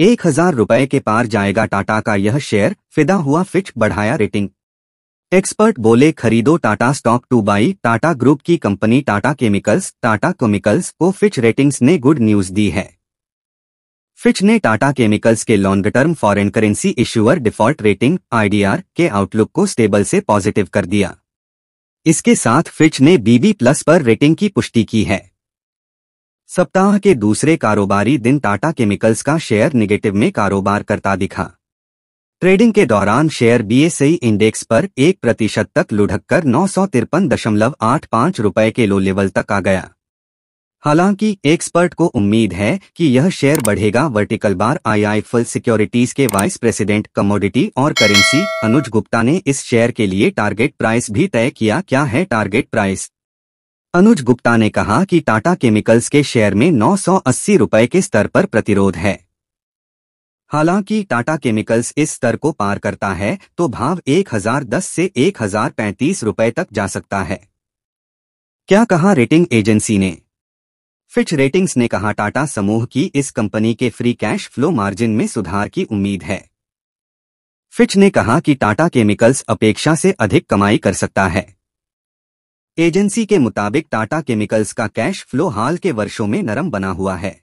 एक हजार रुपए के पार जाएगा टाटा का यह शेयर फिदा हुआ फिच बढ़ाया रेटिंग एक्सपर्ट बोले खरीदो Tata stock to buy Tata group की company Tata chemicals Tata chemicals को फिच रेटिंग्स ने गुड न्यूज दी है फिच ने टाटा केमिकल्स के long term foreign currency issuer default rating IDR के आउटलुक को स्टेबल से पॉजिटिव कर दिया इसके साथ फिच ने बीबी प्लस पर रेटिंग की पुष्टि की है सप्ताह के दूसरे कारोबारी दिन टाटा केमिकल्स का शेयर निगेटिव में कारोबार करता दिखा ट्रेडिंग के दौरान शेयर बीएसई इंडेक्स पर एक प्रतिशत तक कर नौ सौ तिरपन दशमलव आठ पांच रूपए के लो लेवल तक आ गया हालांकि एक्सपर्ट को उम्मीद है कि यह शेयर बढ़ेगा वर्टिकल बार फुल सिक्योरिटीज के वाइस प्रेसिडेंट कमोडिटी और करेंसी अनुज गुप्ता ने इस शेयर के लिए टारगेट प्राइस भी तय किया क्या है टारगेट प्राइस अनुज गुप्ता ने कहा कि टाटा केमिकल्स के शेयर में नौ रुपए के स्तर पर प्रतिरोध है हालांकि टाटा केमिकल्स इस स्तर को पार करता है तो भाव 1010 से 1035 रुपए तक जा सकता है क्या कहा रेटिंग एजेंसी ने फिच रेटिंग्स ने कहा टाटा समूह की इस कंपनी के फ्री कैश फ्लो मार्जिन में सुधार की उम्मीद है फिच ने कहा कि टाटा केमिकल्स अपेक्षा से अधिक कमाई कर सकता है एजेंसी के मुताबिक टाटा केमिकल्स का कैश फ्लो हाल के वर्षों में नरम बना हुआ है